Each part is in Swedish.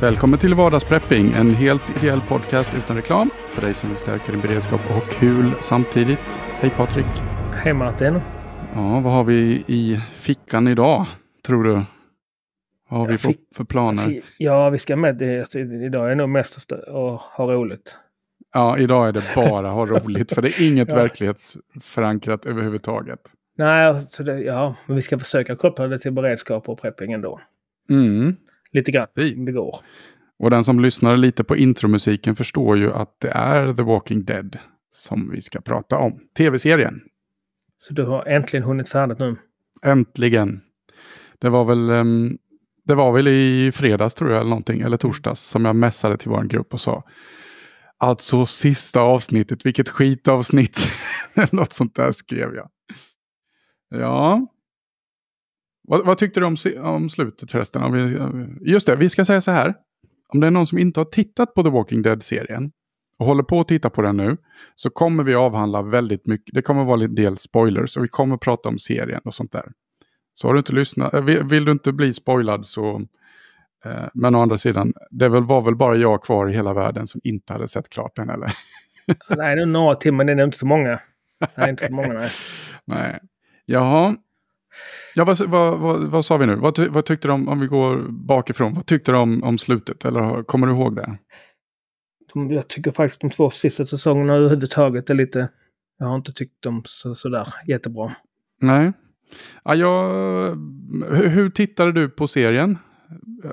Välkommen till Vardagsprepping, en helt ideell podcast utan reklam för dig som vill stärka din beredskap och ha kul samtidigt. Hej Patrik! Hej Martin! Ja, vad har vi i fickan idag, tror du? Vad har jag vi fick, för planer? Ja, vi ska med. Det, alltså, idag är det nog mest att ha roligt. Ja, idag är det bara ha roligt, för det är inget ja. verklighetsförankrat överhuvudtaget. Nej, så det, ja, men vi ska försöka koppla det till beredskap och prepping ändå. Mm lite grann Fy. det går. Och den som lyssnar lite på intromusiken förstår ju att det är The Walking Dead som vi ska prata om. Tv-serien. Så du har äntligen hunnit färdigt nu? Äntligen. Det var väl, ehm, det var väl i fredags tror jag, eller någonting, eller mm. torsdags, som jag mässade till vår grupp och sa Alltså sista avsnittet, vilket skitavsnitt. Något sånt där skrev jag. Ja, vad, vad tyckte du om, om slutet förresten? Just det, vi ska säga så här. Om det är någon som inte har tittat på The Walking Dead-serien och håller på att titta på den nu så kommer vi avhandla väldigt mycket. Det kommer vara en del spoilers och vi kommer prata om serien och sånt där. Så har du inte lyssnat, eh, vill du inte bli spoilad så... Eh, men å andra sidan, det var väl bara jag kvar i hela världen som inte hade sett klart den eller? nej, det är några timmar, det är inte så många. Nej, inte så många nej. nej. Jaha, Ja, vad, vad, vad, vad, sa vi nu? Vad, vad tyckte du om, om vi går bakifrån, vad tyckte du om, om slutet? Eller kommer du ihåg det? Jag tycker faktiskt de två sista säsongerna överhuvudtaget är lite... Jag har inte tyckt dem så, sådär jättebra. Nej. Ja, jag, hur, tittade du på serien?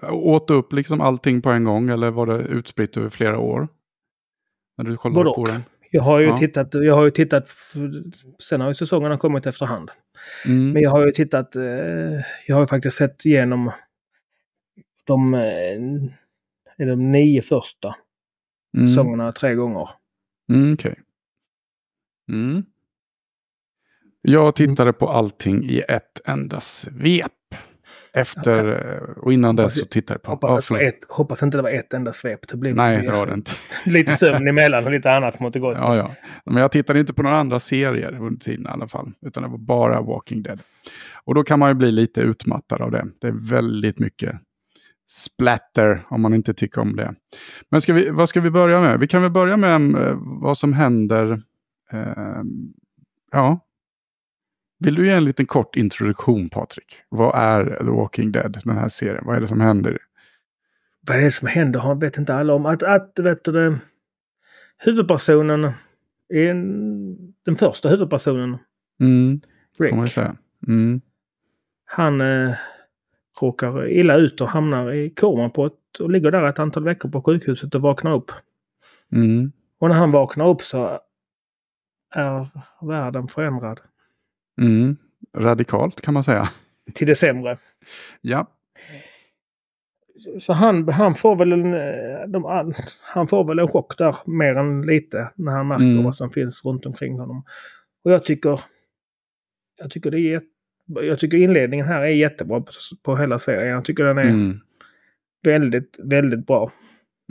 Åt upp liksom allting på en gång eller var det utspritt över flera år? När du kollade Både på den? Jag har ju ja. tittat, jag har ju tittat, sen har ju säsongerna kommit efterhand. Mm. Men jag har ju tittat, eh, jag har ju faktiskt sett igenom de, eh, de nio första mm. säsongerna tre gånger. Mm, okay. mm. Jag mm. tittade på allting i ett enda svep. Efter eh, och innan dess så tittade jag på... Hoppas, ah, ett, hoppas inte det var ett enda svep. Det blir Nej, det var det inte. lite sömn emellan och lite annat mot det gott. Ja, ja. Men jag tittade inte på några andra serier under tiden i alla fall. Utan det var bara Walking Dead. Och då kan man ju bli lite utmattad av det. Det är väldigt mycket splatter om man inte tycker om det. Men ska vi, vad ska vi börja med? Vi kan väl börja med eh, vad som händer eh, ja, vill du ge en liten kort introduktion Patrik? Vad är The Walking Dead, den här serien? Vad är det som händer? Vad är det som händer? Han vet inte alla om. Att, att vet du, huvudpersonen är en, den första huvudpersonen. Mm, Rick. Får man ju säga. Mm. Han eh, råkar illa ut och hamnar i koma på ett, och ligger där ett antal veckor på sjukhuset och vaknar upp. Mm. Och när han vaknar upp så är världen förändrad. Mm, radikalt kan man säga. Till det sämre. Ja. Så han, han, får väl en, eh, de, han får väl en chock där, mer än lite, när han märker mm. vad som finns runt omkring honom. Och jag tycker, jag tycker, det är, jag tycker inledningen här är jättebra på, på hela serien. Jag tycker den är mm. väldigt, väldigt bra.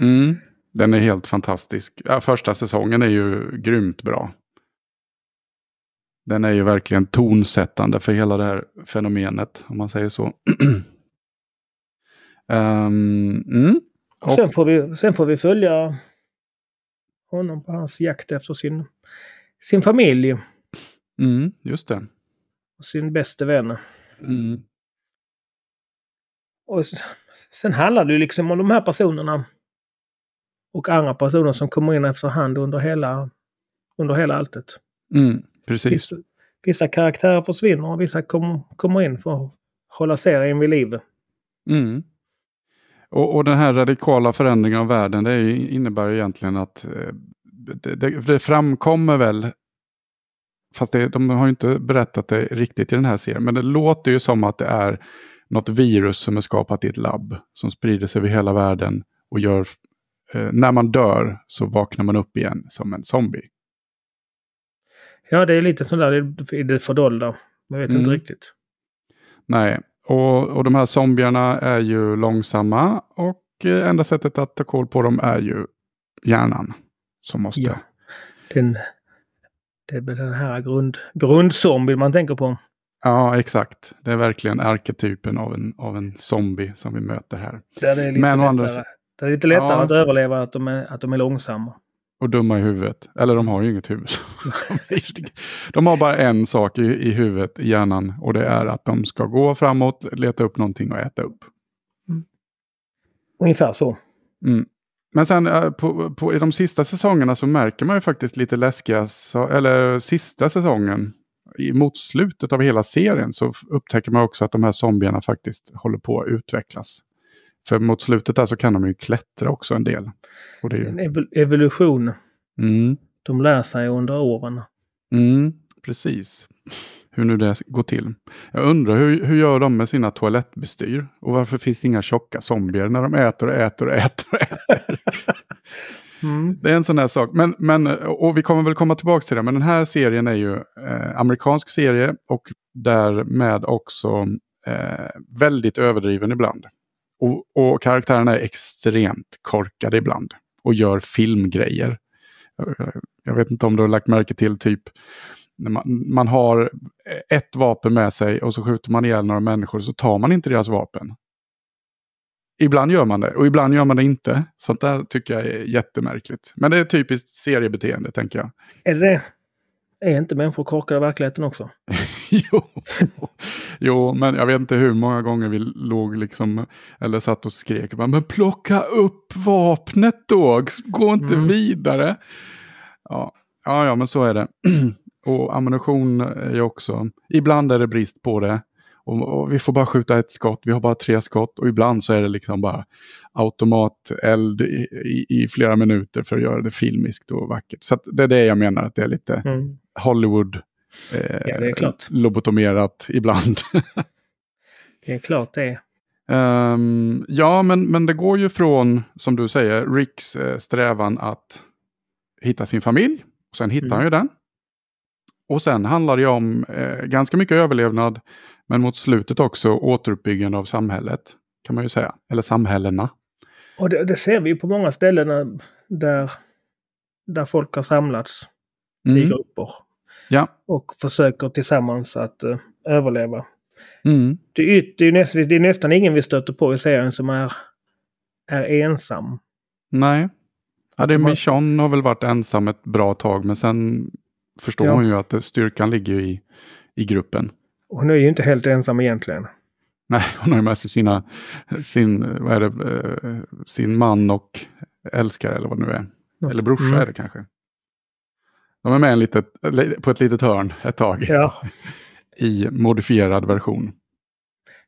Mm. Den är helt fantastisk. Ja, första säsongen är ju grymt bra den är ju verkligen tonsättande för hela det här fenomenet, om man säger så. um, mm. Och. Sen, får vi, sen får vi följa honom på hans jakt efter sin, sin familj. Mm, just det. Och sin bäste vän. Mm. Och sen handlar det ju liksom om de här personerna och andra personer som kommer in efterhand under hela, under hela alltet. Mm. Precis. Vissa, vissa karaktärer försvinner och vissa kommer, kommer in för att hålla serien vid liv. Mm. Och, och, den här radikala förändringen av världen det innebär egentligen att eh, det, det, det framkommer väl Fast det, de har inte berättat det riktigt i den här serien. Men det låter ju som att det är något virus som är skapat i ett labb. Som sprider sig över hela världen och gör... Eh, när man dör så vaknar man upp igen som en zombie. Ja, det är lite sådär i det fördolda. Man vet mm. inte riktigt. Nej, och, och de här zombierna är ju långsamma och eh, enda sättet att ta koll på dem är ju hjärnan. Som måste... Ja. Den, det är väl den här grund, grundzombien man tänker på. Ja, exakt. Det är verkligen arketypen av en, av en zombie som vi möter här. Där det är lite Men lättare, andra... det är lite lättare ja. att överleva att de är, att de är långsamma och dumma i huvudet. Eller de har ju inget huvud. de har bara en sak i, i huvudet, i hjärnan. Och det är att de ska gå framåt, leta upp någonting och äta upp. Mm. Ungefär så. Mm. Men sen eh, på, på, i de sista säsongerna så märker man ju faktiskt lite läskiga, eller sista säsongen, mot slutet av hela serien så upptäcker man också att de här zombierna faktiskt håller på att utvecklas. För mot slutet där så kan de ju klättra också en del. Och det är ju... En evolution. Mm. De lär sig under åren. Mm, precis. Hur nu det går till. Jag undrar hur, hur gör de med sina toalettbestyr? Och varför finns det inga tjocka zombier när de äter och äter och äter? Och äter? Mm. Det är en sån här sak. Men, men, och vi kommer väl komma tillbaka till det, men den här serien är ju eh, amerikansk serie och därmed också eh, väldigt överdriven ibland. Och, och karaktärerna är extremt korkade ibland och gör filmgrejer. Jag vet inte om du har lagt märke till typ man, man, har ett vapen med sig och så skjuter man ihjäl några människor så tar man inte deras vapen. Ibland gör man det och ibland gör man det inte. Sånt där tycker jag är jättemärkligt. Men det är typiskt seriebeteende tänker jag. Är det är inte människor korkade i verkligheten också? jo. jo, men jag vet inte hur många gånger vi låg liksom, eller satt och skrek, men plocka upp vapnet då, gå inte mm. vidare. Ja. ja, ja, men så är det. och ammunition är också, ibland är det brist på det. Och, och vi får bara skjuta ett skott, vi har bara tre skott och ibland så är det liksom bara automateld i, i, i flera minuter för att göra det filmiskt och vackert. Så det är det jag menar, att det är lite mm. Hollywood eh, ja, lobotomerat ibland. det är klart det Um, ja, men, men det går ju från, som du säger, Ricks eh, strävan att hitta sin familj. Och sen hittar mm. han ju den. Och sen handlar det om eh, ganska mycket överlevnad, men mot slutet också återuppbyggande av samhället, kan man ju säga. Eller samhällena. Och det, det ser vi ju på många ställen eh, där, där folk har samlats mm. i grupper. Ja. Och försöker tillsammans att uh, överleva. Mm. Det, är, det, är nästan, det är nästan ingen vi stöter på i serien som är, är ensam. Nej. Ja, det är Michonne har väl varit ensam ett bra tag men sen förstår ja. hon ju att styrkan ligger i, i gruppen. Hon är ju inte helt ensam egentligen. Nej, hon har ju med sig sina, sin, vad är det, eh, sin man och älskare eller vad det nu är. Eller brorsa mm. är det kanske. De är med en litet, på ett litet hörn ett tag. Ja. I modifierad version.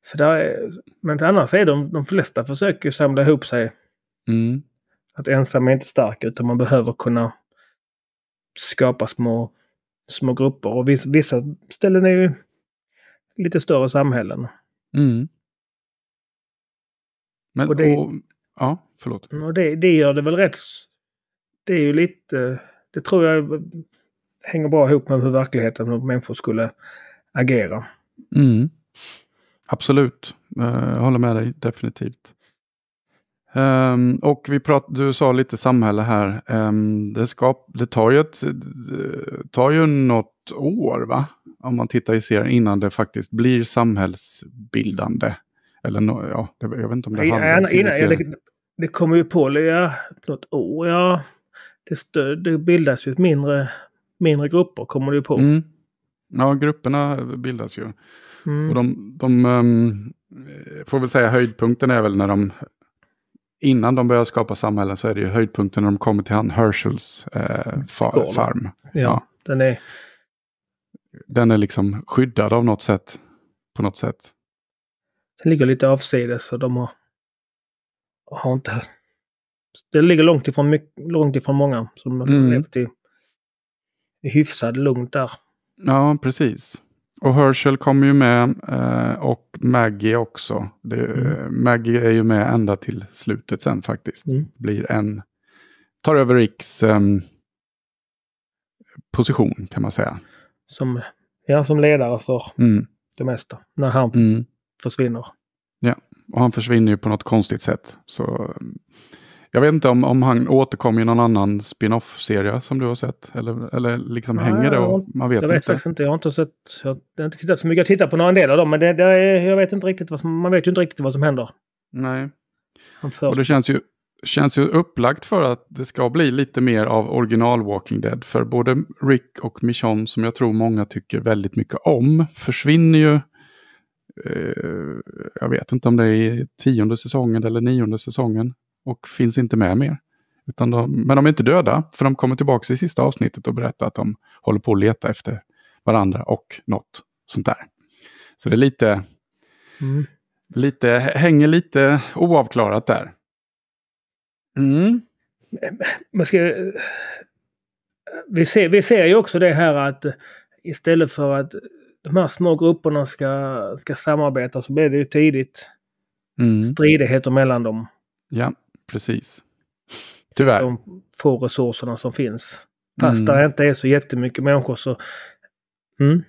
Så där är, men annars är de, de flesta försöker samla ihop sig. Mm. Att ensam är inte stark utan man behöver kunna skapa små, små grupper. Och vissa, vissa ställen är ju lite större samhällen. Mm. Men, och det, och, ja, förlåt. Mm, och det, det gör det väl rätt... Det är ju lite det tror jag hänger bra ihop med hur verkligheten, och människor skulle agera. Mm. Absolut, eh, jag håller med dig definitivt. Um, och vi prat, du sa lite samhälle här. Um, det, skap, det tar, ju ett, tar ju något år, va? Om man tittar i serien innan det faktiskt blir samhällsbildande. Eller no, ja, jag vet inte om det handlar om det. Det kommer ju på ja, något år, ja det, det bildas ju mindre, mindre grupper kommer du på. Mm. Ja, grupperna bildas ju. Mm. Och de, de um, får väl säga höjdpunkten är väl när de innan de börjar skapa samhällen så är det ju höjdpunkten när de kommer till han Herschels eh, far, farm. Ja, ja, Den, är... den är liksom skyddad av något sätt. På något sätt. Den ligger lite avsides så de har, har inte det ligger långt ifrån, långt ifrån många som mm. levt i, i hyfsad lugnt där. Ja, precis. Och Herschel kommer ju med eh, och Maggie också. Det, mm. Maggie är ju med ända till slutet sen faktiskt. Mm. Blir en, tar över Ricks um, position kan man säga. Som, ja, som ledare för mm. det mesta. När han mm. försvinner. Ja, och han försvinner ju på något konstigt sätt. Så jag vet inte om, om han återkommer i någon annan spin-off-serie som du har sett? Eller, eller liksom Nej, hänger det och man vet Jag vet inte. faktiskt inte. Jag har inte sett... Jag har inte tittat så mycket. Jag tittar på några del av dem men det, det är, jag vet inte riktigt vad som, man vet ju inte riktigt vad som händer. Nej. Och det känns ju, känns ju upplagt för att det ska bli lite mer av original Walking Dead. För både Rick och Michonne som jag tror många tycker väldigt mycket om försvinner ju eh, jag vet inte om det är tionde säsongen eller nionde säsongen och finns inte med mer. Utan de, men de är inte döda, för de kommer tillbaka i sista avsnittet och berättar att de håller på att leta efter varandra och något sånt där. Så det är lite, mm. lite hänger lite oavklarat där. Mm. Man ska, vi, ser, vi ser ju också det här att istället för att de här små grupperna ska, ska samarbeta så blir det ju tidigt mm. stridigheter mellan dem. Ja. Precis. Tyvärr. De få resurserna som finns. Fast mm. det inte är så jättemycket människor så... Mm.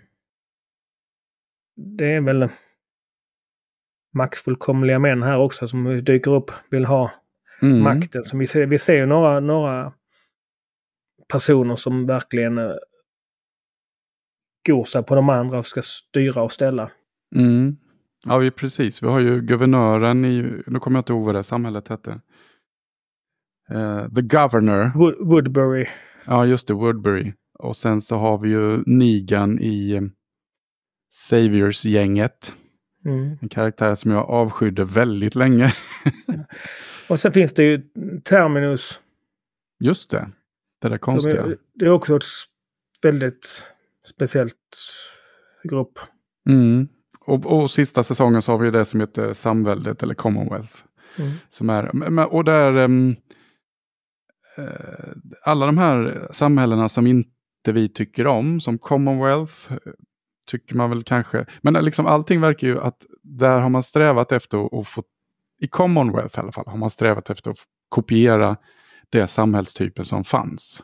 Det är väl maxfullkomliga män här också som dyker upp, vill ha mm. makten. Som vi ser, vi ser ju några, några personer som verkligen eh, går sig på de andra och ska styra och ställa. Mm. Ja, precis. Vi har ju guvernören i, nu kommer jag inte ihåg vad det samhället hette. Uh, the Governor. Wood Woodbury. Ja, just det, Woodbury. Och sen så har vi ju Nigan i eh, Saviors-gänget. Mm. En karaktär som jag avskydde väldigt länge. och sen finns det ju Terminus. Just det. Det där konstiga. De är, det är också ett väldigt speciellt grupp. Mm. Och, och, sista säsongen så har vi det som heter Samväldet eller Commonwealth. Mm. Som är, och där um, alla de här samhällena som inte vi tycker om, som Commonwealth, eh, tycker man väl kanske, men eh, liksom allting verkar ju att där har man strävat efter att få, i Commonwealth i alla fall, har man strävat efter att kopiera det samhällstypen som fanns.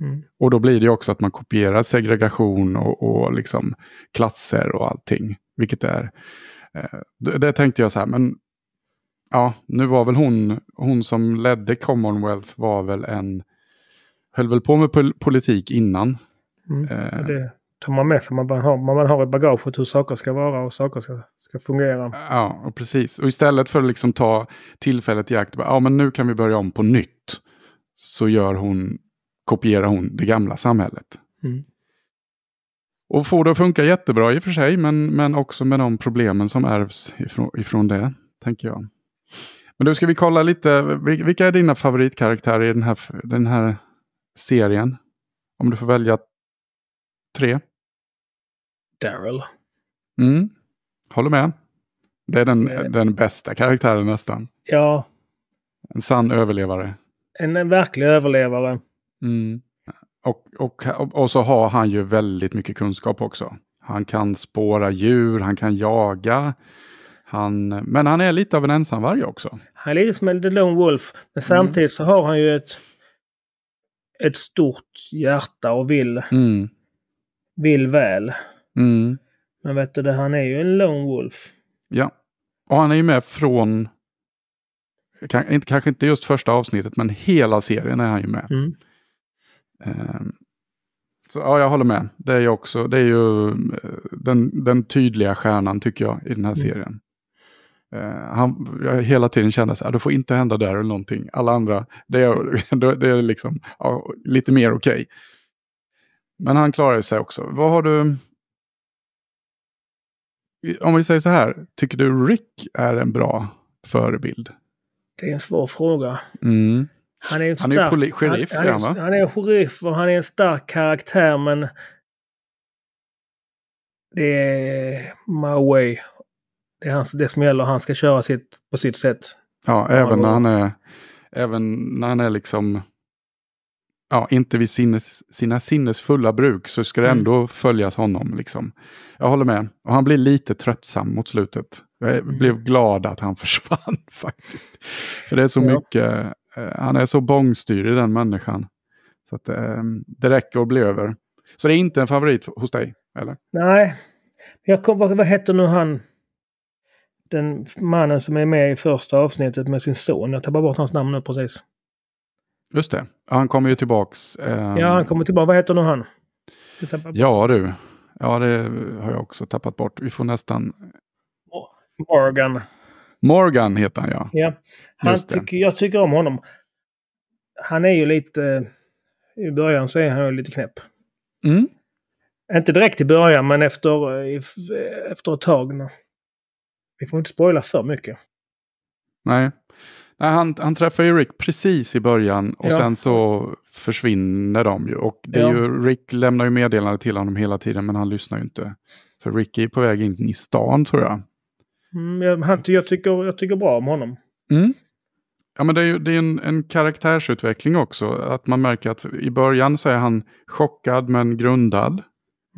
Mm. Och då blir det också att man kopierar segregation och, och liksom klasser och allting. Vilket är... Eh, det, det tänkte jag så här, men ja, nu var väl hon, hon som ledde Commonwealth var väl en, höll väl på med pol politik innan. Mm, eh, det tar man med sig, man, har, man har i bagaget hur saker ska vara och saker ska, ska fungera. Ja, och precis. Och istället för att liksom ta tillfället i akt, ja men nu kan vi börja om på nytt. Så gör hon kopierar hon det gamla samhället. Mm. Och får det att funka jättebra i och för sig, men, men också med de problemen som ärvs ifrån, ifrån det, tänker jag. Men då ska vi kolla lite, vilka är dina favoritkaraktärer i den här, den här serien? Om du får välja tre. Daryl. Mm, håller med. Det är den, mm. den bästa karaktären nästan. Ja. En sann överlevare. En, en verklig överlevare. Mm. Och, och, och så har han ju väldigt mycket kunskap också. Han kan spåra djur, han kan jaga. Han, men han är lite av en ensamvarg också. Han är lite som en Lone Wolf. Men mm. samtidigt mm. så har han ju ett, ett stort hjärta och vill, mm. vill väl. Mm. Men vet du, han är ju en Lone Wolf. Ja. Och han är ju med från, kanske inte just första avsnittet, men hela serien är han ju med. Mm. Ehm, så, ja, jag håller med. Det är ju också, det är ju eh, den, den tydliga stjärnan tycker jag i den här mm. serien. Uh, han, jag hela tiden kände att ah, det får inte hända där eller någonting. Alla andra, det är, det är liksom ja, lite mer okej. Okay. Men han klarar sig också. Vad har du... Om vi säger så här, tycker du Rick är en bra förebild? Det är en svår fråga. Mm. Han är, han stark, är sheriff, han, han, är, han är sheriff och han är en stark karaktär men det är my way. Det är han, det som gäller. Han ska köra sitt, på sitt sätt. Ja, även när han är, även när han är liksom ja, inte vid sinnes, sina sinnesfulla bruk så ska det mm. ändå mm. följas honom. Liksom. Jag håller med. Och han blir lite tröttsam mot slutet. Jag mm. blev glad att han försvann faktiskt. För det är så ja. mycket Eh, han är så bångstyrig den människan. Så att, ehm, det räcker att bli över. Så det är inte en favorit hos dig? Eller? Nej. Jag kom, vad, vad hette nu han? Den mannen som är med i första avsnittet med sin son. Jag tappar bort hans namn nu precis. Just det. Han kommer ju tillbaks. Eh... Ja, han kommer tillbaka. Vad heter nu han? Ja, du. Ja, det har jag också tappat bort. Vi får nästan... Morgan. Morgan heter han ja. ja. Han tycker, jag tycker om honom. Han är ju lite... Eh, I början så är han ju lite knäpp. Mm. Inte direkt i början men efter, eh, eh, efter ett tag. Nu. Vi får inte spoila för mycket. Nej. Nej han, han träffar ju Rick precis i början och ja. sen så försvinner de ju. Och det är ja. ju, Rick lämnar ju meddelande till honom hela tiden men han lyssnar ju inte. För Rick är på väg in i stan tror jag. Mm, jag, han, jag, tycker, jag tycker bra om honom. Mm. Ja, men det är ju det är en, en karaktärsutveckling också. Att man märker att i början så är han chockad men grundad.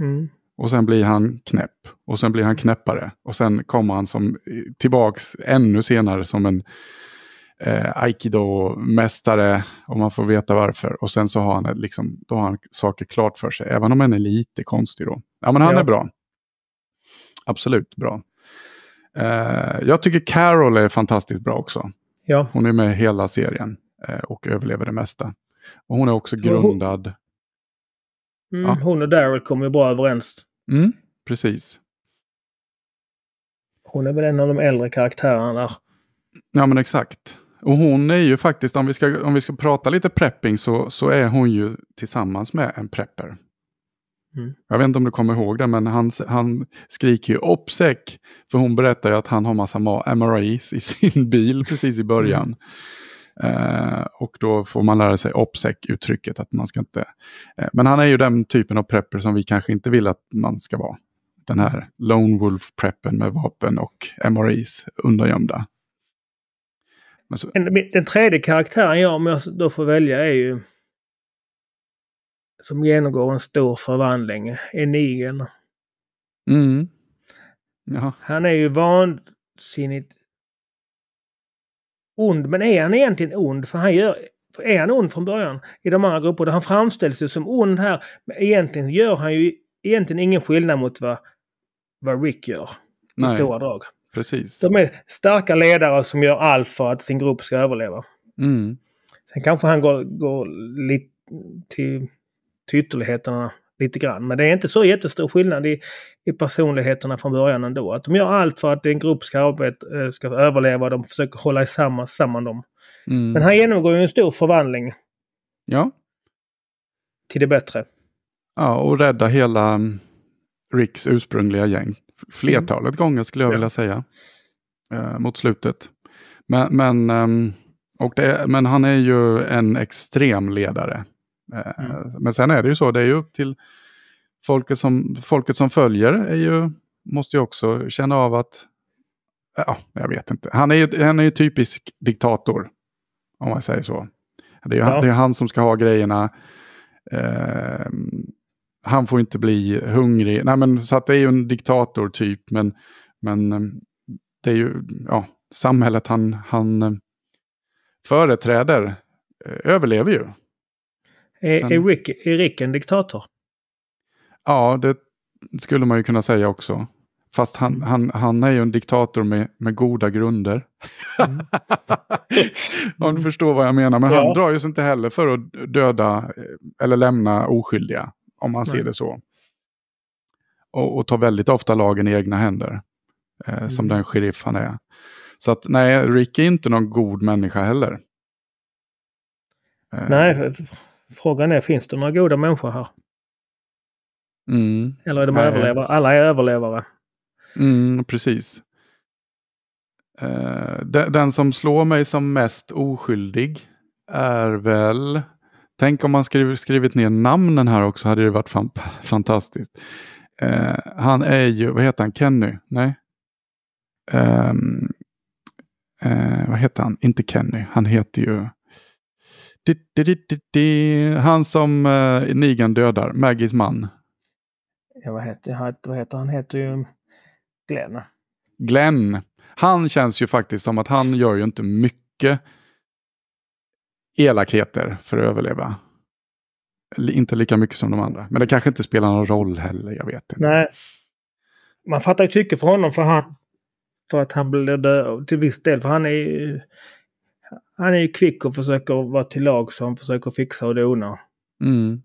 Mm. Och sen blir han knäpp. Och sen blir han knäppare. Och sen kommer han tillbaka ännu senare som en eh, aikido-mästare. Och man får veta varför. Och sen så har han, liksom, då har han saker klart för sig. Även om han är lite konstig då. Ja men han ja. är bra. Absolut bra. Eh, jag tycker Carol är fantastiskt bra också. Ja. Hon är med hela serien eh, och överlever det mesta. Och hon är också grundad... Mm, ja. Hon och Daryl kommer ju bra överens. Mm, precis. Hon är väl en av de äldre karaktärerna Ja men exakt. Och hon är ju faktiskt, om vi ska, om vi ska prata lite prepping så, så är hon ju tillsammans med en prepper. Mm. Jag vet inte om du kommer ihåg det, men han, han skriker ju OPSEC! För hon berättar ju att han har massa MRIs i sin bil precis i början. Mm. Eh, och då får man lära sig OPSEC-uttrycket, att man ska inte... Eh, men han är ju den typen av prepper som vi kanske inte vill att man ska vara. Den här Lone Wolf-preppen med vapen och MRIs undangömda. Så... Den, den tredje karaktären jag, om jag då får välja, är ju som genomgår en stor förvandling, Enigen. Mm. Jaha. Han är ju vansinnigt ond. Men är han egentligen ond? För han gör... Är han ond från början i de andra grupperna? Han framställs ju som ond här. Men egentligen gör han ju egentligen ingen skillnad mot vad, vad Rick gör. I Nej. stora drag. Precis. De är starka ledare som gör allt för att sin grupp ska överleva. Mm. Sen kanske han går, går lite till till ytterligheterna lite grann. Men det är inte så jättestor skillnad i, i personligheterna från början ändå. Att de gör allt för att en grupp ska, arbeta, eh, ska överleva. De försöker hålla samman, samman dem. Mm. Men här genomgår ju en stor förvandling. Ja. Till det bättre. Ja, och rädda hela mm, Ricks ursprungliga gäng. Flertalet mm. gånger skulle jag ja. vilja säga. Eh, mot slutet. Men, men, ehm, och det, men han är ju en extrem ledare. Eh, mm. Men sen är det ju så, det är ju upp till folket som, folket som följer är ju, måste ju också känna av att, ja, jag vet inte, han är ju, han är typisk diktator, om man säger så. Det är, ju, ja. det är han som ska ha grejerna. Eh, han får inte bli hungrig. Nej, men, så att det är ju en diktator typ, men, men ehm, det är ju ja, samhället han, han ehm, företräder eh, överlever ju. Är, Sen... är, Rick, är Rick en diktator? Ja, det skulle man ju kunna säga också. Fast han, mm. han, han är ju en diktator med, med goda grunder. Mm. Om du förstår vad jag menar. Men ja. han drar ju sig inte heller för att döda eh, eller lämna oskyldiga. Om man ser Nej. det så. Och, och tar väldigt ofta lagen i egna händer. Eh, mm. Som den sheriff han är. Så att nej, Rick är inte någon god människa heller. Eh, nej, Frågan är, finns det några goda människor här? Mm. Eller är de Nej. överlevare? Alla är överlevare. Mm, precis. Uh, eh, den, den, som slår mig som mest oskyldig är väl... Tänk om man skriv, skrivit ner namnen här också, hade det varit fan, fantastiskt. Uh, han är ju, vad heter han, Kenny? Nej? Um, uh, vad heter han? Inte Kenny, han heter ju... Han som uh, eh, Nigan dödar, Maggies man. Ja, vad heter, vad heter han? heter ju Glenn. Glenn. Han känns ju faktiskt som att han gör ju inte mycket elakheter för att överleva. Inte lika mycket som de andra. Men det kanske inte spelar någon roll heller, jag vet inte. Nej. Man fattar ju tycke för honom för, han, för att han blir död till viss del. För han är ju han är ju kvick och försöker vara till lag så han försöker fixa och dona. Mm.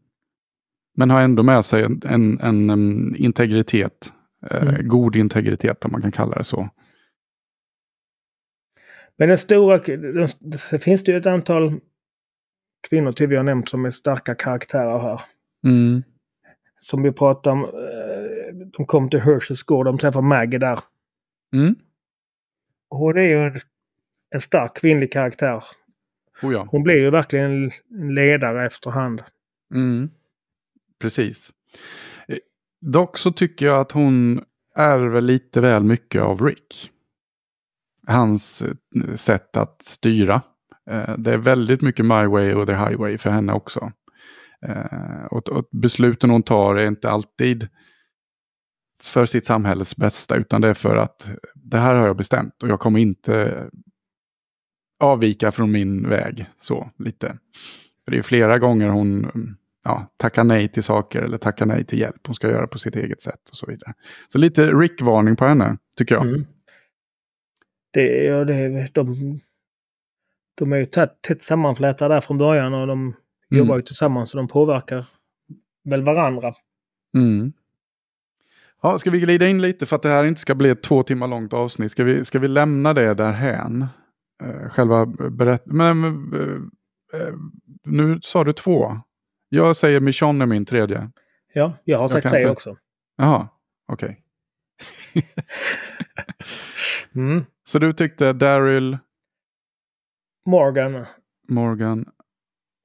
Men har ändå med sig en, en, en integritet. Eh, mm. Eh, god integritet om man kan kalla det så. Men den stora, det finns det ju ett antal kvinnor till vi har nämnt som är starka karaktärer här. Mm. Som vi pratade om, eh, de kom till Hershers gård, de träffade Maggie där. Mm. Hon är ju en stark kvinnlig karaktär. Oh ja. Hon blir ju verkligen en ledare efterhand. Mm. Precis. Eh, dock så tycker jag att hon ärver lite väl mycket av Rick. Hans eh, sätt att styra. Eh, det är väldigt mycket my way och the highway för henne också. Och besluten hon tar är inte alltid för sitt samhälles bästa utan det är för att det här har jag bestämt och jag kommer inte avvika från min väg så lite. För det är flera gånger hon ja, tackar nej till saker eller tackar nej till hjälp. Hon ska göra på sitt eget sätt och så vidare. Så lite Rick-varning på henne, tycker jag. Mm. Det, ja, det, de, de är ju tätt, tätt sammanflätade där från början och de mm. jobbar ju tillsammans och de påverkar väl varandra. Mm. Ja, ska vi glida in lite för att det här inte ska bli ett två timmar långt avsnitt? Ska vi, ska vi lämna det därhän? Eh, själva berättelsen. Men eh, eh, nu sa du två. Jag säger Michonne är min tredje. Ja, jag har sagt jag tre inte... också. Jaha, okej. Okay. mm. Så du tyckte Daryl... Morgan. Morgan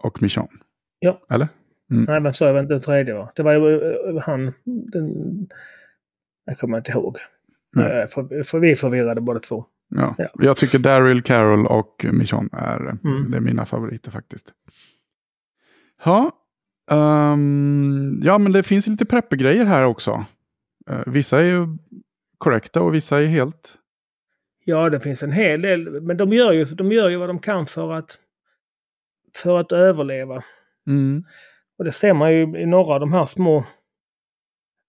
och Michonne. Ja. Eller? Mm. Nej, men så jag inte den tredje var. Det var ju han... Den... Jag kommer inte ihåg. Mm. För, för vi är förvirrade båda två. Ja. ja. Jag tycker Daryl, Carroll och Michon är, mm. är mina favoriter faktiskt. Ja, um, ja men det finns lite preppergrejer här också. Uh, vissa är ju korrekta och vissa är helt... Ja, det finns en hel del. Men de gör ju, de gör ju vad de kan för att, för att överleva. Mm. Och det ser man ju i några av de här små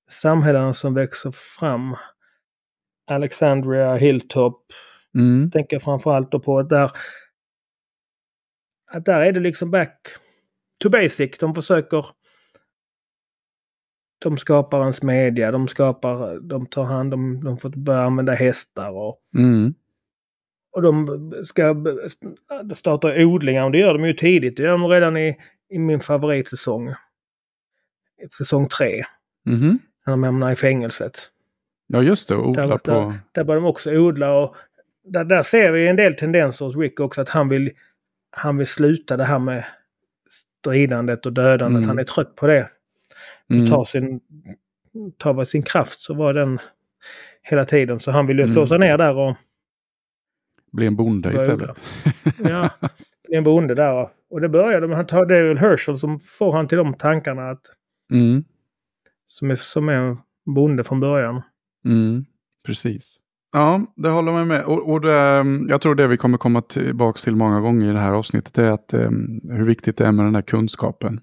samhällena som växer fram. Alexandria, Hilltop, Mm. Tänker framförallt på att där, att där är det liksom back to basic. De försöker... De skapar en smedja, de skapar, de tar hand om, de får börja använda hästar och... Mm. Och de ska starta odlingar, och det gör de ju tidigt. Det gör de redan i, i min favoritsäsong. Säsong tre. Mm. När de hamnar i fängelset. Ja just det, odla där, på... Där, där började de också odla och där, där ser vi en del tendenser hos Rick också att han vill, han vill sluta det här med stridandet och dödandet. Mm. Han är trött på det. Mm. Tar, sin, tar sin kraft så var den hela tiden. Så han vill ju slå sig mm. ner där och... Bli en bonde börja. istället. ja, bli en bonde där. Och det började med, att det är väl Herschel som får han till de tankarna att... Mm. Som, är, som är bonde från början. Mm, precis. Ja, det håller man med. Och, och det, ehm, jag tror det vi kommer komma tillbaka till många gånger i det här avsnittet är att, um, hur viktigt det är med den här kunskapen.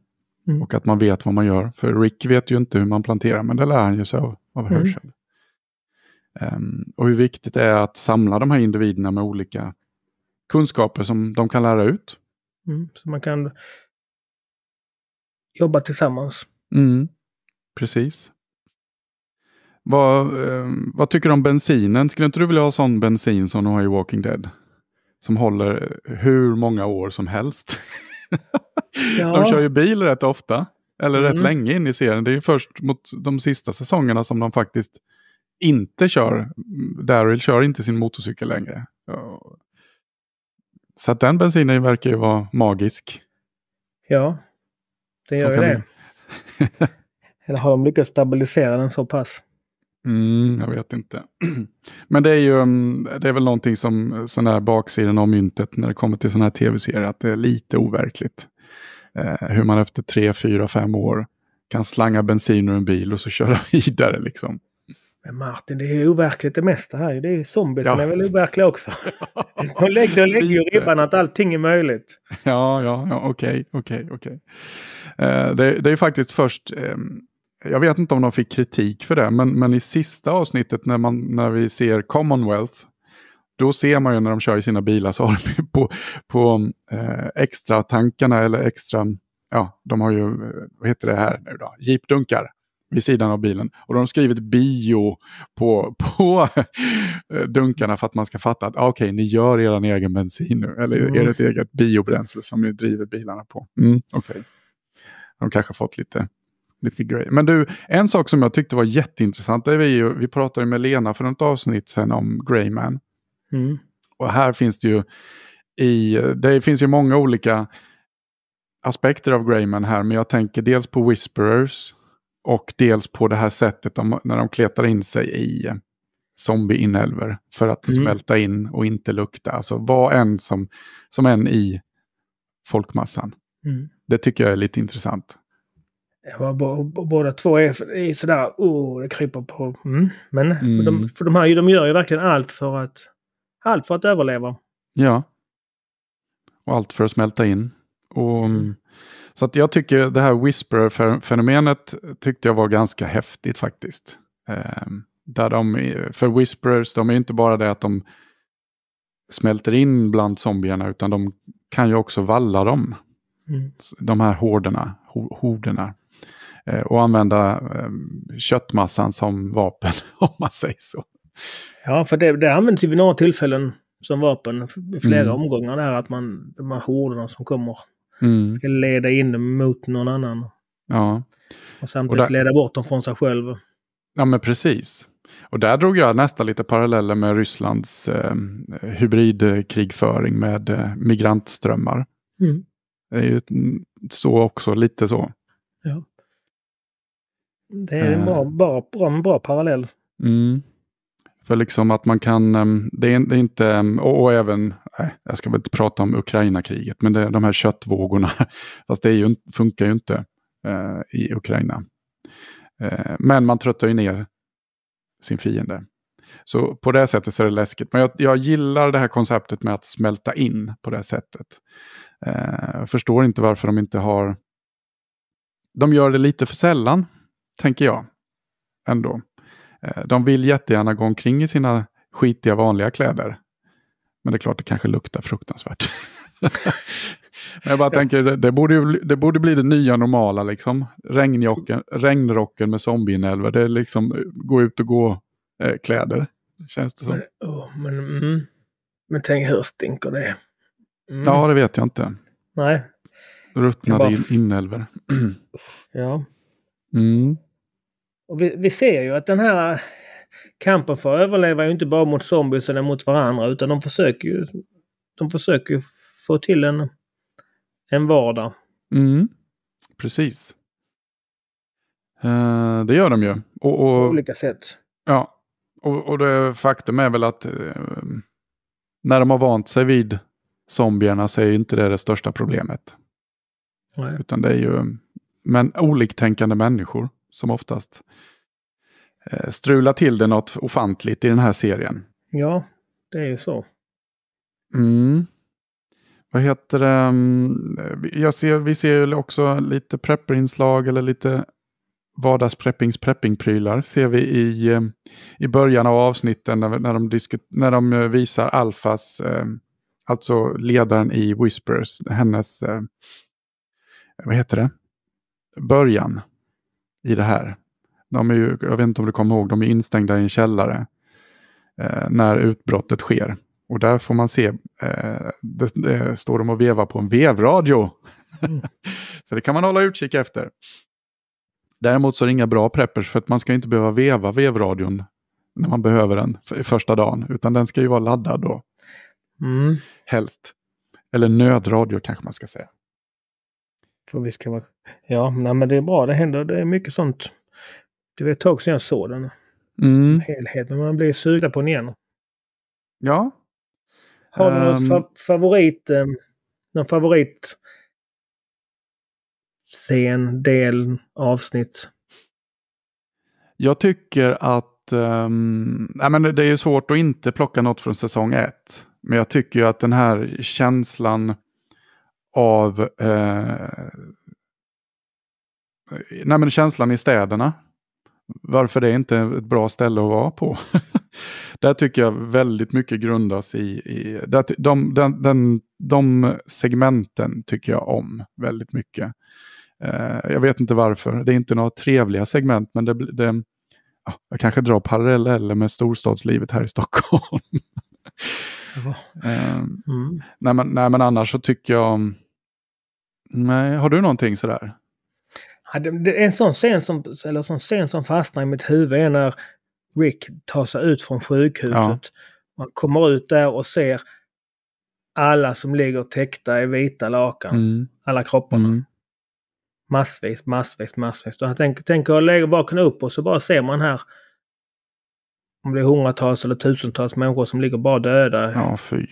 Mm. Och att man vet vad man gör. För Rick vet ju inte hur man planterar, men det lär han ju sig av, av mm. hörsel. Um, och hur viktigt det är att samla de här individerna med olika kunskaper som de kan lära ut. Mm, så man kan jobba tillsammans. Mm, precis. Vad, eh, vad tycker du om bensinen? Skulle inte du vilja ha sån bensin som de har i Walking Dead? Som håller hur många år som helst. ja. De kör ju bil rätt ofta. Eller mm. rätt länge in i serien. Det är först mot de sista säsongerna som de faktiskt inte kör. Daryl kör inte sin motorcykel längre. Så att den bensinen verkar ju vara magisk. Ja, det gör ju det. Eller har de lyckats stabilisera den så pass? Mm, jag vet inte. Men det är ju mm, det är väl någonting som eh, sån där baksidan av myntet när det kommer till sådana här tv-serier, att det är lite overkligt. Eh, hur man efter tre, fyra, fem år kan slanga bensin ur en bil och så köra vidare liksom. Men Martin, det är overkligt det mesta här. Det är ju zombies ja. som är väl overkliga också. de lägger, de lägger ju ribban att allting är möjligt. Ja, ja, okej, okej, okej. Eh, det, det, är ju faktiskt först eh, jag vet inte om de fick kritik för det, men, men i sista avsnittet när, man, när vi ser Commonwealth, då ser man ju när de kör i sina bilar så har de på, på eh, extra tankarna eller extra, ja, de har ju, vad heter det här nu då, jeepdunkar vid sidan av bilen. Och de har skrivit bio på, på eh, dunkarna för att man ska fatta att ah, okej, okay, ni gör er egen bensin nu, eller mm. ert eget biobränsle som ni driver bilarna på. Mm, okay. De kanske fått lite lite grejer. Men du, en sak som jag tyckte var jätteintressant, är ju, vi pratade med Lena för något avsnitt sen om Greyman. Mm. Och här finns det ju, i, det finns ju många olika aspekter av Greyman här, men jag tänker dels på Whisperers och dels på det här sättet de, när de kletar in sig i zombie-inälvor. för att mm. smälta in och inte lukta. Alltså var en som, som en i folkmassan. Mm. Det tycker jag är lite intressant. Ja, båda två är, är sådär, oh, det kryper på. Mm. Men mm. De, för de här de gör ju verkligen allt för att, allt för att överleva. Ja. Och allt för att smälta in. Och, mm, så att jag tycker det här whisperer-fenomenet tyckte jag var ganska häftigt faktiskt. Eh, där de, för whisperers, de är ju inte bara det att de smälter in bland zombierna utan de kan ju också valla dem. Mm. De här horderna, horderna Eh, och använda eh, köttmassan som vapen, om man säger så. Ja, för det, det används ju vid några tillfällen som vapen i flera mm. omgångar där, att man, de här horderna som kommer mm. ska leda in dem mot någon annan. Ja. Och samtidigt och där... leda bort dem från sig själv. Ja, men precis. Och där drog jag nästan lite paralleller med Rysslands eh, hybridkrigföring med eh, migrantströmmar. Mm. Det är ju så också, lite så. Ja. Det är en bra, eh. bra, bra, bra parallell. Mm. För liksom att man kan, ehm, det är, det är inte, ehm, och, och, även, nej, jag ska väl inte prata om Ukraina-kriget, men det, de här köttvågorna, fast det ju, funkar ju inte eh, i Ukraina. Eh, men man tröttar ju ner sin fiende. Så på det sättet så är det läskigt. Men jag, jag gillar det här konceptet med att smälta in på det sättet. Eh, jag förstår inte varför de inte har... De gör det lite för sällan, tänker jag. Ändå. Eh, de vill jättegärna gå omkring i sina skitiga vanliga kläder. Men det är klart det kanske luktar fruktansvärt. Men jag bara tänker, det, det, borde ju, det borde bli det nya normala liksom. regnrocken med zombienälvor, det är liksom eh, gå ut och gå eh, kläder. Känns det som. Men, oh, men, mm. men tänk hur stinker det? Mm. Ja, det vet jag inte. Nej. Ruttnade bara... inälvor. ja. Mm. Och vi, vi ser ju att den här kampen för att överleva är inte bara mot zombies eller mot varandra utan de försöker ju, de försöker ju få till en, en vardag. Mm, precis. Eh, det gör de ju. Och, och, På olika sätt. Ja, och, och det faktum är väl att eh, när de har vant sig vid zombierna så är ju inte det det största problemet. Nej. Utan det är ju, men oliktänkande människor som oftast eh, strular till det något ofantligt i den här serien. Ja, det är ju så. Mm. Vad heter det? Ehm, jag ser, vi ser ju också lite prepperinslag eller lite vardagspreppings preppingprylar ser vi i, ehm, i början av avsnitten när, när, de, när de eh, visar Alfas, ehm, alltså ledaren i Whispers, hennes, eh, vad heter det, början i det här. De är ju, jag vet inte om du kommer ihåg, de är instängda i en källare eh, när utbrottet sker. Och där får man se, eh, det, det, står de och vevar på en vevradio. Mm. så det kan man hålla utkik efter. Däremot så är det inga bra preppers för att man ska inte behöva veva vevradion när man behöver den för, första dagen, utan den ska ju vara laddad då. Mm. Helst. Eller nödradio kanske man ska säga. För vi ska vara... Ja, nej, men det är bra. Det händer. Det är mycket sånt. Det var ett tag sedan jag såg den. Mm. Helheten. Man blir sugen på den igen. Ja. Har du um... någon ehm. favorit... Eh, någon favorit scen, del, avsnitt? Jag tycker att... Um, nej men det är ju svårt att inte plocka något från säsong ett. Men jag tycker ju att den här känslan av eh, nej men känslan i städerna. Varför det är inte är ett bra ställe att vara på. där tycker jag väldigt mycket grundas i, i där, de, den, den, de segmenten tycker jag om väldigt mycket. Eh, jag vet inte varför, det är inte några trevliga segment men det, det jag kanske drar paralleller med storstadslivet här i Stockholm. Ehm, mm. nej, men, nej, men annars så tycker jag... Nej, har du någonting sådär? en sån scen som, eller sån scen som fastnar i mitt huvud är när Rick tar sig ut från sjukhuset. Ja. Man kommer ut där och ser alla som ligger täckta i vita lakan. Mm. Alla kropparna. Mm. Massvis, massvis, massvis. Och han tänker tänk att lägga baken upp och så bara ser man här om det är hundratals eller tusentals människor som ligger bara döda. Ja, fy.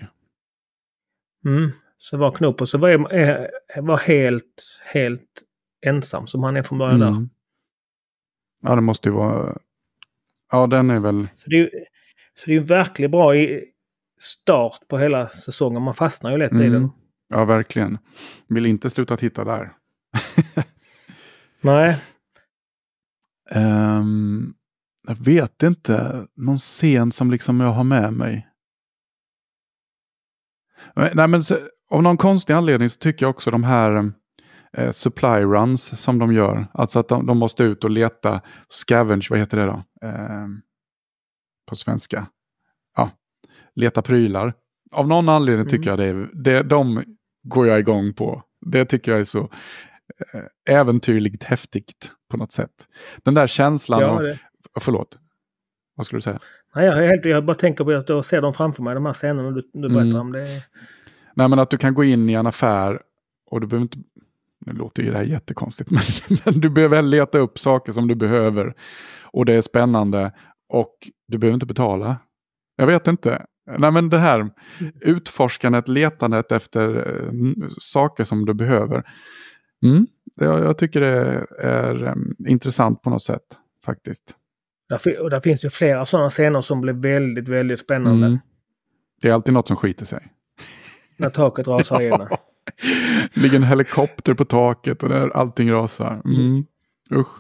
Mm. Så var Knoppers var, eh, var helt, helt ensam som han är från början mm. Ja, det måste ju vara... Ja, den är väl... Så det är, så det är en verkligt bra start på hela säsongen. Man fastnar ju lätt mm. i den. Ja, verkligen. Vill inte sluta titta där. Nej. Um, jag vet inte, någon scen som liksom jag har med mig. Nej, men så, av någon konstig anledning så tycker jag också de här eh, supply runs som de gör, alltså att de, de, måste ut och leta scavenge, vad heter det då? Eh, på svenska. Ja, leta prylar. Av någon anledning tycker mm. jag det, det, de går jag igång på. Det tycker jag är så eh, äventyrligt häftigt på något sätt. Den där känslan ja, av Förlåt? Vad skulle du säga? Nej, jag, helt, jag bara tänker på att jag ser dem framför mig, de här scenerna du, du berättar mm. om. Det. Nej, men att du kan gå in i en affär och du behöver inte... Nu låter ju det här jättekonstigt, men, men du behöver leta upp saker som du behöver. Och det är spännande och du behöver inte betala. Jag vet inte. Nej, men det här utforskandet, letandet efter eh, saker som du behöver. Mm, jag, jag tycker det är, är eh, intressant på något sätt faktiskt. Där, och där finns ju flera sådana scener som blir väldigt, väldigt spännande. Mm. Det är alltid något som skiter sig. När taket rasar ja. in. Det ligger en helikopter på taket och där allting rasar. Mm. Usch.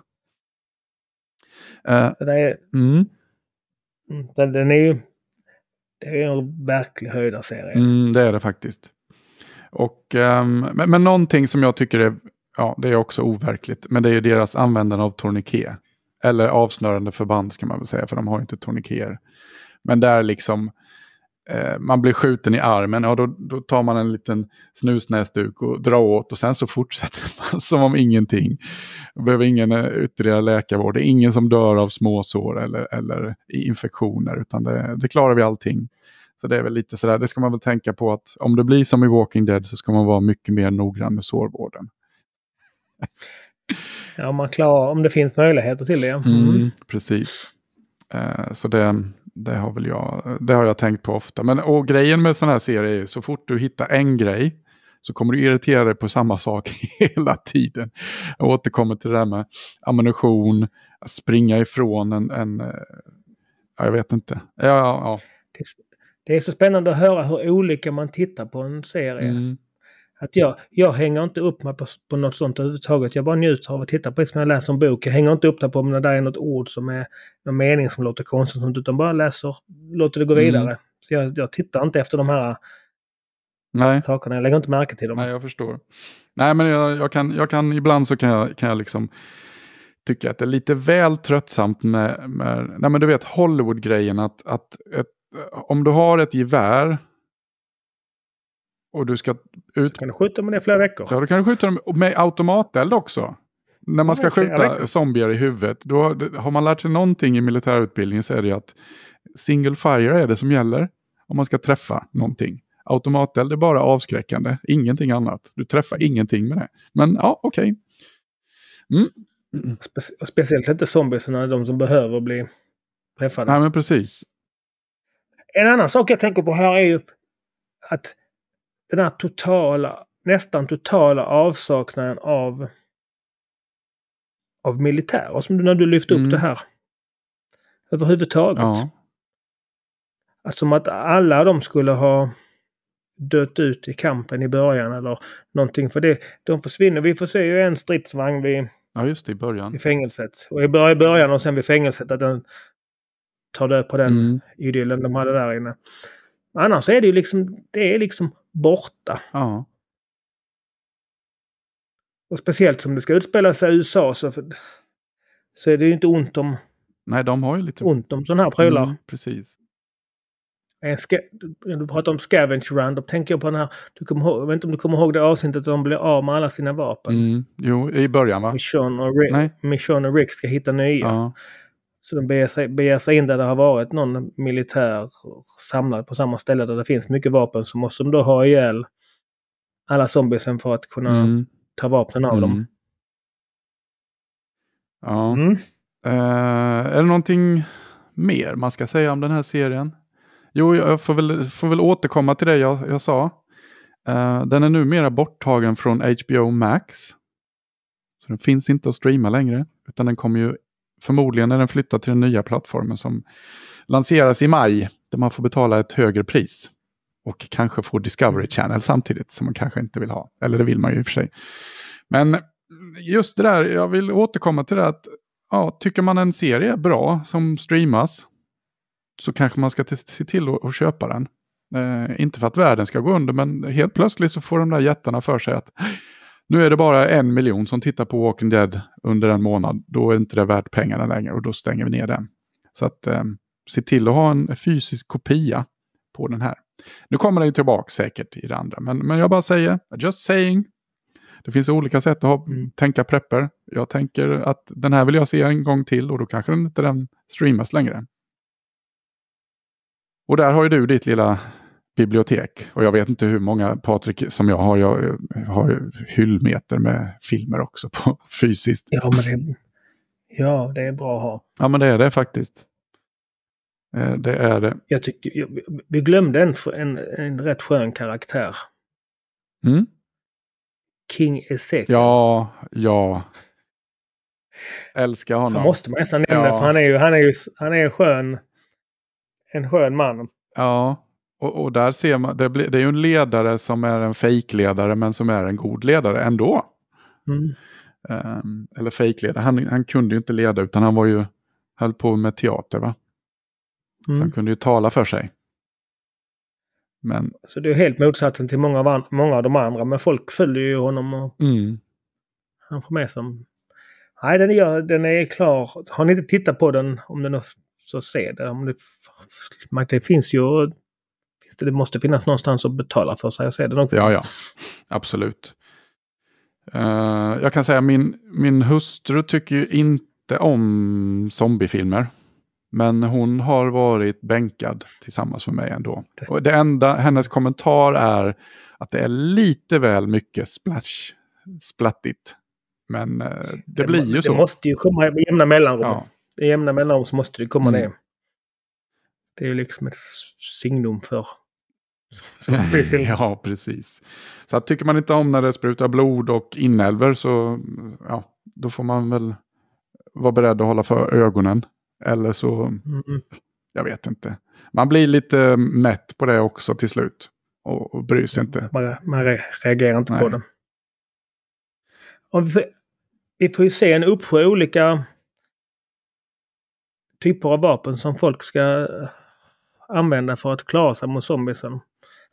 Uh, det är, mm. mm. den, den är ju... Det är en verklig höjdarserie. Mm, det är det faktiskt. Och, um, men, men någonting som jag tycker är, ja det är också overkligt, men det är ju deras användande av torniké. Eller avsnörande förband ska man väl säga, för de har ju inte tourniqueter. Men där liksom, eh, man blir skjuten i armen och då, då tar man en liten snusnäsduk och drar åt och sen så fortsätter man som om ingenting. behöver ingen eh, ytterligare läkarvård, det är ingen som dör av småsår eller, eller infektioner, utan det, det klarar vi allting. Så det är väl lite sådär, det ska man väl tänka på att om det blir som i Walking Dead så ska man vara mycket mer noggrann med sårvården. Ja, om man klarar, om det finns möjligheter till det. Mm. Mm, precis. Eh, så det, det, har väl jag, det har jag tänkt på ofta. Men och grejen med sådana här serier är ju så fort du hittar en grej så kommer du irritera dig på samma sak hela tiden. Jag återkommer till det där med ammunition, springa ifrån en, en eh, ja, jag vet inte. ja, ja. Det är så spännande att höra hur olika man tittar på en serie. Mm. Att jag, jag hänger inte upp mig på, på något sånt överhuvudtaget. Jag bara njuter av att titta på det som jag läser en bok. Jag hänger inte upp det på om det där är något ord som är någon mening som låter konstigt utan bara läser, låter det gå mm. vidare. Mm. Så jag, jag tittar inte efter de här Nej. sakerna. Jag lägger inte märke till dem. Nej, jag förstår. Nej, men jag, jag kan, jag kan, ibland så kan jag, kan jag liksom tycka att det är lite väl tröttsamt med, med nej men du vet Hollywood-grejen att, att ett, om du har ett gevär och du ska ut... kan du skjuta dem i flera veckor. Ja, du kan skjuta dem med automateld också. När man ska skjuta zombier i huvudet, då har man lärt sig någonting i militärutbildningen så är det att single fire är det som gäller om man ska träffa någonting. Automateld är bara avskräckande, ingenting annat. Du träffar ingenting med det. Men ja, okej. Okay. Mm. Spe speciellt inte zombierna, de som behöver bli träffade. Nej, men precis. En annan sak jag tänker på här är ju att den här totala, nästan totala avsaknaden av, av militärer. Som alltså när du lyfte upp mm. det här. Överhuvudtaget. Ja. Att som att alla de skulle ha dött ut i kampen i början eller någonting. För det, de försvinner. Vi får se ju en stridsvagn vid, ja, just det, i, början. i fängelset. Och i början och sen vid fängelset att den tar död på den mm. idyllen de hade där inne. Annars är det ju liksom, det är liksom borta. Ja. Och speciellt som det ska utspela sig i USA så, så är det ju inte ont om... Nej, de har ju lite... Ont om sådana här prylar. Mm, precis. En ska, du pratar om scavenge run, då tänker jag på den här... Du kommer, jag vet inte om du kommer ihåg det avsnittet där de blir av med alla sina vapen? Mm, jo, i början va? Mission och, Rick, Mission och Rick ska hitta nya. Ja. Så de beger sig, beger sig in där det har varit någon militär samlad på samma ställe där det finns mycket vapen så måste de då ha ihjäl alla zombiesen för att kunna mm. ta vapnen av mm. dem. Ja. Mm. Uh, är det någonting mer man ska säga om den här serien? Jo, jag får väl, får väl återkomma till det jag, jag sa. Uh, den är numera borttagen från HBO Max. Så den finns inte att streama längre, utan den kommer ju förmodligen när den flyttar till den nya plattformen som lanseras i maj, där man får betala ett högre pris. Och kanske får Discovery mm. Channel samtidigt, som man kanske inte vill ha. Eller det vill man ju i och för sig. Men just det där, jag vill återkomma till det att ja, tycker man en serie är bra som streamas så kanske man ska se till att köpa den. Eh, inte för att världen ska gå under, men helt plötsligt så får de där jättarna för sig att nu är det bara en miljon som tittar på Walking Dead under en månad. Då är inte det värt pengarna längre och då stänger vi ner den. Så att eh, se till att ha en fysisk kopia på den här. Nu kommer den ju tillbaka säkert i det andra, men, men jag bara säger, just saying. Det finns olika sätt att ha, mm. tänka prepper. Jag tänker att den här vill jag se en gång till och då kanske den inte den streamas längre. Och där har ju du ditt lilla bibliotek. Och jag vet inte hur många Patrik som jag har. Jag har hyllmeter med filmer också på fysiskt. Ja, men det, ja, det är bra att ha. Ja, men det är det faktiskt. Eh, det är det. Jag tyckte, vi glömde en, en, en rätt skön karaktär. Mm? King Ezekiel. Ja, ja. Älskar honom. Han måste man nästan nämna ja. för han är ju, han är ju han är skön. En skön man. Ja. Och, och, där ser man, det, blir, det är ju en ledare som är en fejkledare men som är en god ledare ändå. Mm. Um, eller fejkledare, han, han kunde ju inte leda utan han var ju, höll på med teater va? Mm. Så han kunde ju tala för sig. Men... Så det är helt motsatsen till många av, många av de andra, men folk följer ju honom och mm. han får med som... Nej, den är, den är klar. Har ni inte tittat på den, om den så se det. Om det, det finns ju det måste finnas någonstans att betala för sig. Jag ser det nog. Ja, ja. Absolut. Uh, jag kan säga min, min hustru tycker ju inte om zombiefilmer. Men hon har varit bänkad tillsammans med mig ändå. Det. Och det enda, hennes kommentar är att det är lite väl mycket splash, splattigt. Men uh, det, det, blir ju det så. Det måste ju komma i jämna mellanrum. Ja. I jämna mellanrum så måste det komma mm. det. Det är ju liksom ett signum för ja, precis. Så att, tycker man inte om när det sprutar blod och inälvor så ja, då får man väl vara beredd att hålla för ögonen. Eller så, mm. jag vet inte. Man blir lite mätt på det också till slut. Och, och bryr sig inte. Man, man reagerar inte Nej. på det. vi, får, vi får ju se en uppsjö olika typer av vapen som folk ska eh, använda för att klara sig mot zombiesen.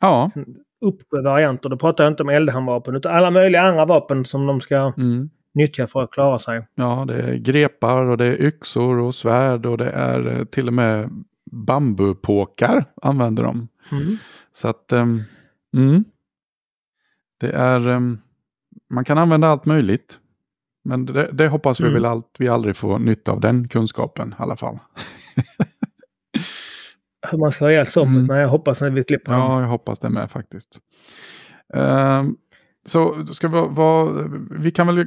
Ja. En varianter. Då pratar jag inte om eldhandvapen utan alla möjliga andra vapen som de ska mm. nyttja för att klara sig. Ja, det är grepar och det är yxor och svärd och det är eh, till och med bambupåkar använder de. Mm. Så att, um, mm. Det är, um, man kan använda allt möjligt. Men det, det hoppas vi mm. väl att vi aldrig får nytta av den kunskapen i alla fall. hur man ska ha ihjäl Mm. Men jag hoppas att vi klipper Ja, jag hoppas det med faktiskt. Um, så ska vi, vad, vi kan väl, eh,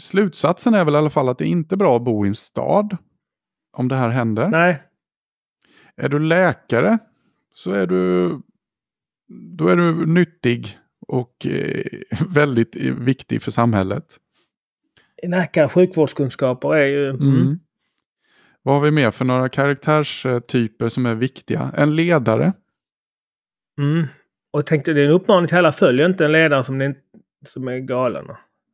slutsatsen är väl i alla fall att det är inte bra att bo i en stad. Om det här händer. Nej. Är du läkare så är du, då är du nyttig och eh, väldigt eh, viktig för samhlänet. Läkare sjukvårdskunskaper är ju... Mm. Mm. Vad har vi mer för några karaktärstyper eh, som är viktiga? En ledare. Mm. Och tänkte, det är en uppmaning till alla, följ inte en ledare som, är, som är galen.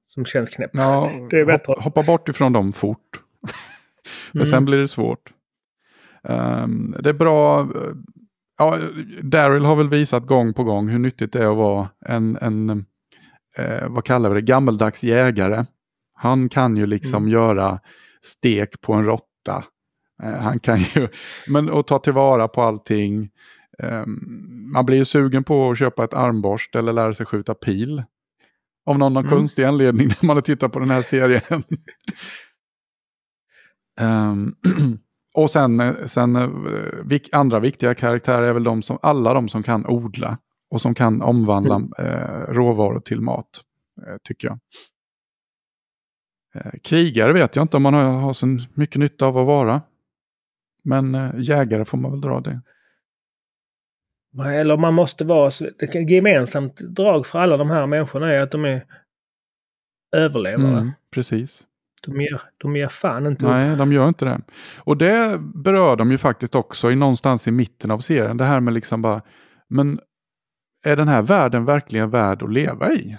Som känns knäpp. Ja, det är bättre. Hoppa bort ifrån dem fort. för mm. sen blir det svårt. Um, det är bra. Eh, ja, Daryl har väl visat gång på gång hur nyttigt det är att vara en, en eh, vad kallar vi det, gammeldags jägare. Han kan ju liksom mm. göra stek på en råtta Eh, han kan ju, men att ta tillvara på allting. Ehm, man blir ju sugen på att köpa ett armborst eller lära sig skjuta pil. Om någon mm. konstig anledning när man har tittat på den här serien. Ehm, och sen, eh, sen eh, andra viktiga karaktärer är väl de som, alla de som kan odla och som kan omvandla mm. eh, råvaror till mat, eh, tycker jag. Eh, krigare vet jag inte om man har, har så mycket nytta av att vara. Men eh, jägare får man väl dra det. Eller man måste vara... Ett gemensamt drag för alla de här människorna är att de är överlevare. Mm, precis. De ger, de ger fan inte Nej, de gör inte det. Och det berör de ju faktiskt också i någonstans i mitten av serien. Det här med liksom bara, men är den här världen verkligen värd att leva i?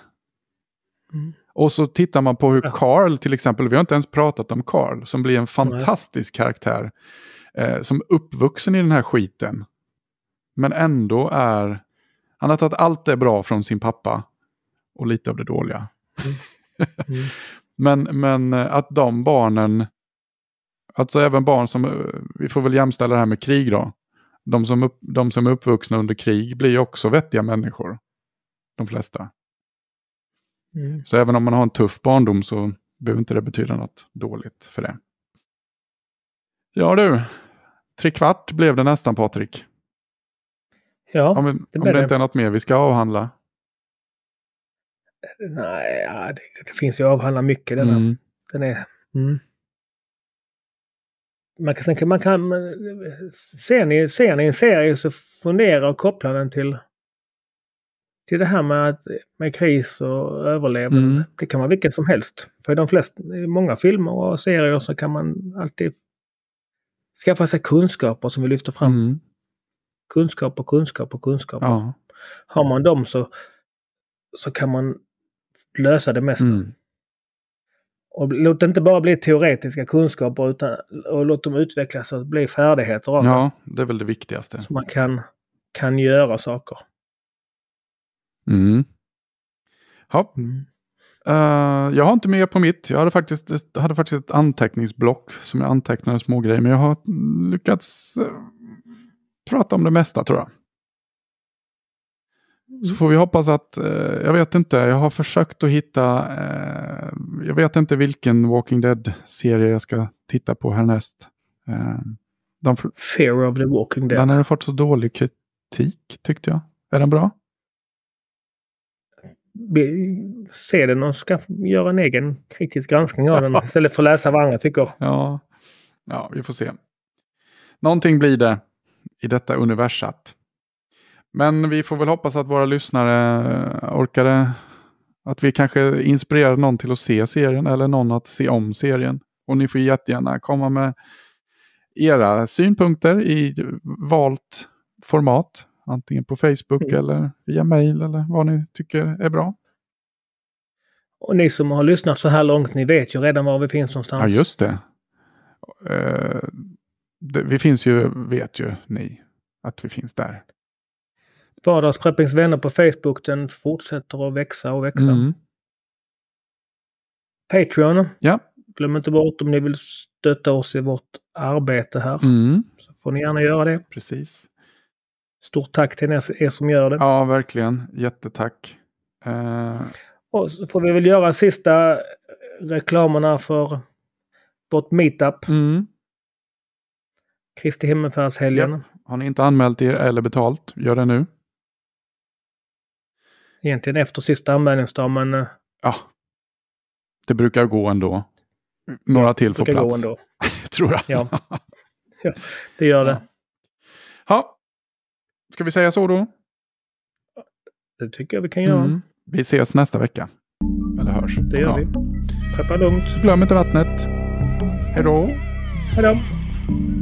Mm. Och så tittar man på hur Carl till exempel, vi har inte ens pratat om Carl, som blir en fantastisk Nej. karaktär eh, som uppvuxen i den här skiten. Men ändå är, han har tagit allt det bra från sin pappa och lite av det dåliga. Mm. Mm. men, men eh, att de barnen, alltså även barn som, eh, vi får väl jämställa det här med krig då. De som, upp, de som är uppvuxna under krig blir också vettiga människor. De flesta. Mm. Så även om man har en tuff barndom så behöver inte det betyda något dåligt för det. Ja du, trekvart blev det nästan Patrik. Ja, om, det om det inte är något mer vi ska avhandla. Nej, det, det, finns ju att avhandla mycket denna. Mm. Den är... Mm. Man kan, man kan, ser, ni, ser ni en serie så fundera och koppla den till, till det här med, att, med kris och överlevnad. Mm. Det kan vara vilket som helst. För i de flesta, i många filmer och serier så kan man alltid Skaffa sig kunskaper som vi lyfter fram. Mm. Kunskaper, kunskaper, kunskaper. Ja. Har man dem så, så kan man lösa det mesta. Mm. Och låt det inte bara bli teoretiska kunskaper utan och låt dem utvecklas och bli färdigheter. Av ja, det är väl det viktigaste. Så man kan, kan göra saker. Mm. Ja. Mm. Uh, jag har inte mer på mitt. Jag hade faktiskt, hade faktiskt ett anteckningsblock som jag antecknade små grejer. Men jag har lyckats uh, prata om det mesta tror jag. Så får vi hoppas att, eh, jag vet inte, jag har försökt att hitta, eh, jag vet inte vilken Walking Dead-serie jag ska titta på härnäst. Eh, den, Fear of the Walking Dead. Den har fått så dålig kritik tyckte jag. Är den bra? se den och ska göra en egen kritisk granskning av den istället för att läsa vad andra tycker. Ja. ja, vi får se. Någonting blir det i detta universat. Men vi får väl hoppas att våra lyssnare eh, orkade, att vi kanske inspirerar någon till att se serien eller någon att se om serien. Och ni får jättegärna komma med era synpunkter i valt format Antingen på Facebook mm. eller via mail eller vad ni tycker är bra. Och ni som har lyssnat så här långt, ni vet ju redan var vi finns någonstans. Ja, just det. Uh, det vi finns ju, vet ju ni, att vi finns där. Vardagspreppings vänner på Facebook, den fortsätter att växa och växa. Mm. Patreon. Ja. Glöm inte bort om ni vill stötta oss i vårt arbete här. Mm. Så får ni gärna göra det. Precis. Stort tack till er som gör det. Ja, verkligen. Jättetack. Eh... Och så får vi väl göra sista eh, reklamerna för vårt meetup. Mm. Kristi himmelfärdshelgen. Yep. Har ni inte anmält er eller betalt, gör det nu. Egentligen efter sista anmälningsdagen. men... Eh, ja. Det brukar gå ändå. Några ja, till får plats. Det brukar Gå ändå. Tror jag. Ja. ja. det gör det. Ja. ja. Ska vi säga så då? Det tycker jag vi kan göra. Mm. Vi ses nästa vecka. Eller hörs. Det gör ja. vi. Preppa lugnt. Glöm inte vattnet. Hej då. Hej då.